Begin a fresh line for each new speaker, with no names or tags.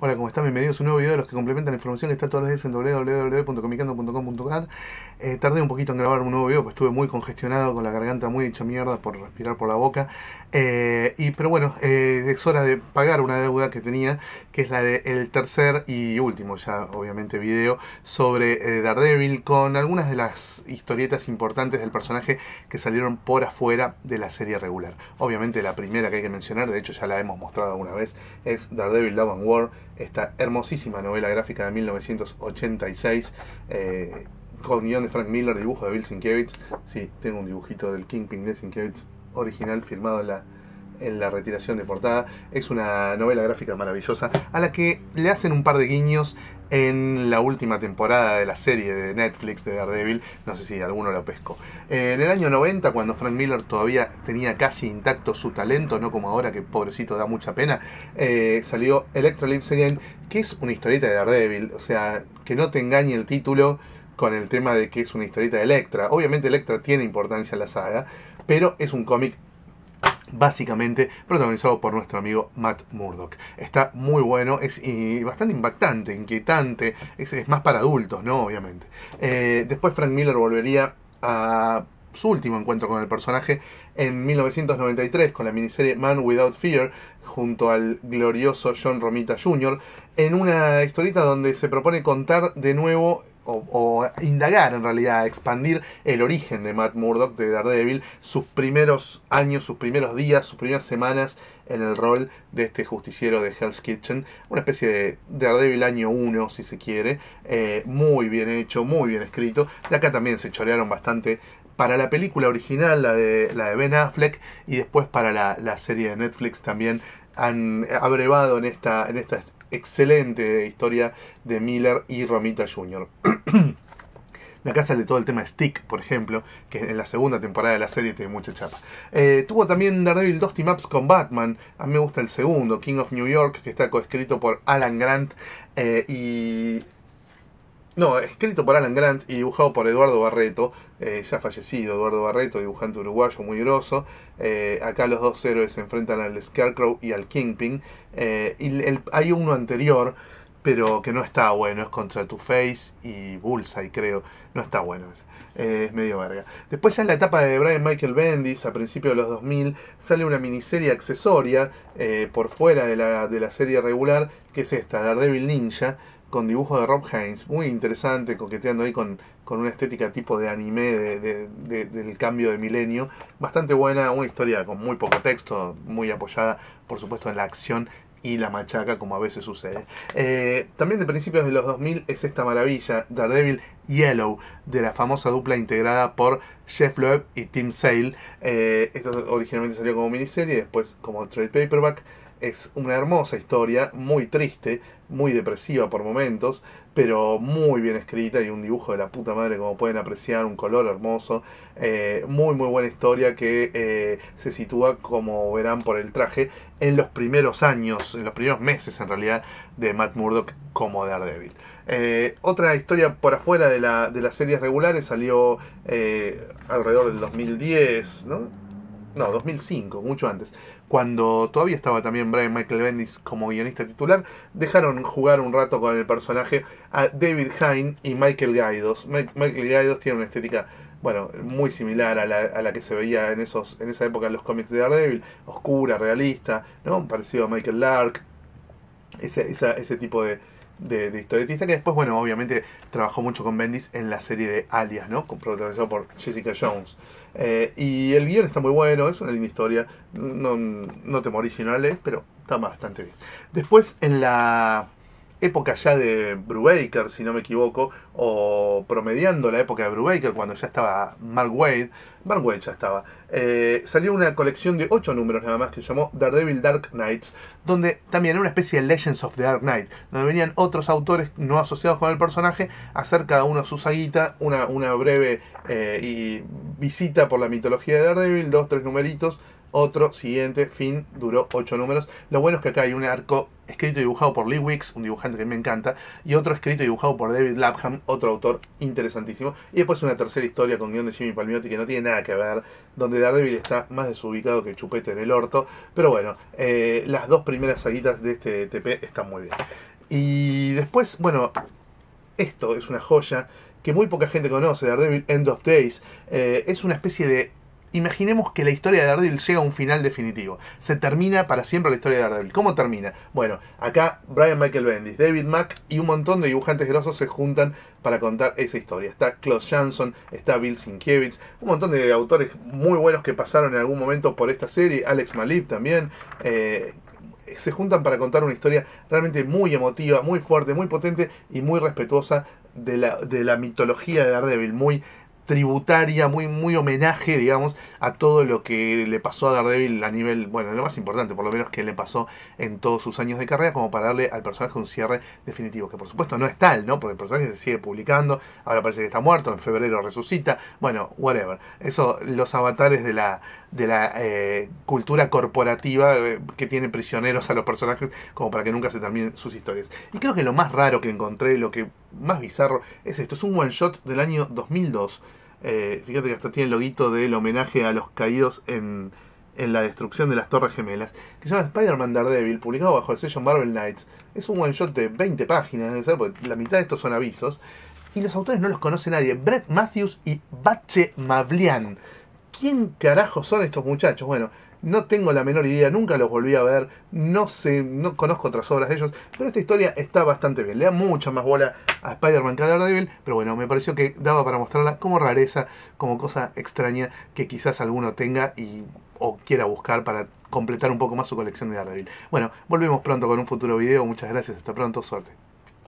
Hola, ¿cómo están? Bienvenidos a un nuevo video de los que complementan la información que está todos los días en www.comicando.com.ar eh, Tardé un poquito en grabar un nuevo video, pues estuve muy congestionado, con la garganta muy hecha mierda por respirar por la boca. Eh, y, pero bueno, eh, es hora de pagar una deuda que tenía, que es la del tercer y último, ya obviamente, video sobre Daredevil, con algunas de las historietas importantes del personaje que salieron por afuera de la serie regular. Obviamente la primera que hay que mencionar, de hecho ya la hemos mostrado alguna vez, es Daredevil Love and War esta hermosísima novela gráfica de 1986, eh, con unión de Frank Miller, dibujo de Bill Sienkiewicz. Sí, tengo un dibujito del Kingpin de Sienkiewicz original firmado en la en la retiración de portada. Es una novela gráfica maravillosa a la que le hacen un par de guiños en la última temporada de la serie de Netflix de Daredevil. No sé si alguno lo pesco eh, en el año 90, cuando Frank Miller todavía tenía casi intacto su talento, no como ahora que pobrecito da mucha pena, eh, salió Electro Again, que es una historita de Daredevil. O sea, que no te engañe el título con el tema de que es una historieta de Electra. Obviamente Electra tiene importancia en la saga, pero es un cómic básicamente protagonizado por nuestro amigo Matt Murdock. Está muy bueno, es bastante impactante, inquietante, es, más para adultos, ¿no? Obviamente. Eh, después Frank Miller volvería a su último encuentro con el personaje en 1993 con la miniserie Man Without Fear junto al glorioso John Romita Jr. en una historita donde se propone contar de nuevo o, indagar en realidad, expandir el origen de Matt Murdock de Daredevil, sus primeros años, sus primeros días, sus primeras semanas en el rol de este justiciero de Hell's Kitchen, una especie de Daredevil año 1 si se quiere, eh, muy bien hecho, muy bien escrito, de acá también se chorearon bastante para la película original, la de, la de Ben Affleck, y después para la, serie de Netflix también han abrevado en esta, en esta excelente historia de Miller y Romita Jr. La casa de todo el tema Stick, por ejemplo, que en la segunda temporada de la serie tiene mucha chapa. Eh, tuvo también Daredevil 2 team ups con Batman. A mí me gusta el segundo, King of New York, que está coescrito por Alan Grant eh, y no, escrito por Alan Grant y dibujado por Eduardo Barreto, eh, ya fallecido Eduardo Barreto, dibujante uruguayo muy groso eh, acá los dos héroes se enfrentan al Scarecrow y al Kingpin. Eh, y hay uno anterior, pero que no está bueno, es contra Two Face y Bullseye, creo. No está bueno, es, es medio verga. Después, ya en la etapa de Brian Michael Bendis, a principios de los 2000, sale una miniserie accesoria por fuera de la, de la serie regular, que es esta, Daredevil Ninja con dibujo de Rob Haynes, muy interesante, coqueteando ahí con, con una estética tipo de anime del cambio de milenio. Bastante buena, una historia con muy poco texto, muy apoyada, por supuesto, en la acción y la machaca, como a veces sucede. Eh, también de principios de los 2000 es esta maravilla, Daredevil Yellow, de la famosa dupla integrada por Jeff Loeb y Tim Sale. Eh, esto originalmente salió como miniserie, después como trade paperback es una hermosa historia, muy triste, muy depresiva por momentos, pero muy bien escrita y un dibujo de la puta madre como pueden apreciar, un color hermoso, eh, muy muy buena historia que eh, se sitúa, como verán por el traje, en los primeros años, en los primeros meses en realidad de Matt Murdock como Daredevil. Eh, otra historia por afuera de, la, de las series regulares salió alrededor del 2010, ¿no? no, 2005, mucho antes, cuando todavía estaba también Brian Michael Bendis como guionista titular, dejaron jugar un rato con el personaje a David Hine y Michael Gaidos. Michael Gaidos tiene una estética bueno, muy similar a la, a la, que se veía en esos en esa época en los cómics de Daredevil, oscura, realista, ¿no? Parecido a Michael Lark, ese, esa, ese tipo de, de, de, historietista, que después, bueno, obviamente trabajó mucho con Bendis en la serie de Alias, ¿no? Protagonizado por Jessica Jones. Eh, y el guión está muy bueno, es una linda historia, no, no te morís si no la lees, pero está bastante bien. Después, en la época ya de Brubaker, si no me equivoco, o promediando la época de Brubaker, cuando ya estaba Mark Wade, Mark Wade ya estaba, eh, salió una colección de ocho números nada más que se llamó Daredevil Dark Knights, donde también era una especie de Legends of the Dark Knight, donde venían otros autores no asociados con el personaje a hacer cada uno su saguita, una, breve eh, y visita por la mitología de Daredevil, dos, tres numeritos, otro siguiente fin, duró ocho números. Lo bueno es que acá hay un arco escrito y dibujado por Lee Wicks, un dibujante que me encanta, y otro escrito y dibujado por David Lapham, otro autor interesantísimo, y después una tercera historia con guión de Jimmy Palmiotti que no tiene nada que ver, donde Daredevil está más desubicado que Chupete en el orto, pero bueno, eh, las dos primeras saguitas de este e TP están muy bien. Y después, bueno, esto es una joya que muy poca gente conoce, Daredevil End of Days, eh, es una especie de imaginemos que la historia de Daredevil llega a un final definitivo. Se termina para siempre la historia de Daredevil. ¿Cómo termina? Bueno, acá Brian Michael Bendis, David Mack y un montón de dibujantes grosos se juntan para contar esa historia. Está Klaus Jansson, está Bill Sienkiewicz, un montón de autores muy buenos que pasaron en algún momento por esta serie. Alex Malib también. Eh, se juntan para contar una historia realmente muy emotiva, muy fuerte, muy potente y muy respetuosa de la, de la mitología de Daredevil, muy tributaria, muy, muy homenaje, digamos, a todo lo que le pasó a Daredevil a nivel, bueno, lo más importante, por lo menos que le pasó en todos sus años de carrera, como para darle al personaje un cierre definitivo, que por supuesto no es tal, ¿no? Porque el personaje se sigue publicando, ahora parece que está muerto, en febrero resucita, bueno, whatever. Eso, los avatares de la, de la eh, cultura corporativa eh, que tiene prisioneros a los personajes, como para que nunca se terminen sus historias. Y creo que lo más raro que encontré, lo que más bizarro es esto. Es un one shot del año 2002. Eh, fíjate que hasta tiene el loguito del homenaje a los caídos en, en la destrucción de las Torres Gemelas, que se llama Spider-Man Daredevil, publicado bajo el sello Marvel Knights. Es un one shot de 20 páginas, ser, porque la mitad de estos son avisos. Y los autores no los conoce nadie. Brett Matthews y Bache Mavlian. ¿Quién carajo son estos muchachos? Bueno, no tengo la menor idea, nunca los volví a ver, no sé, no conozco otras obras de ellos, pero esta historia está bastante bien. Le da mucha más bola a Spider-Man que a Daredevil, pero bueno, me pareció que daba para mostrarla como rareza, como cosa extraña que quizás alguno tenga y o quiera buscar para completar un poco más su colección de Daredevil. Bueno, volvemos pronto con un futuro video. Muchas gracias, hasta pronto, suerte.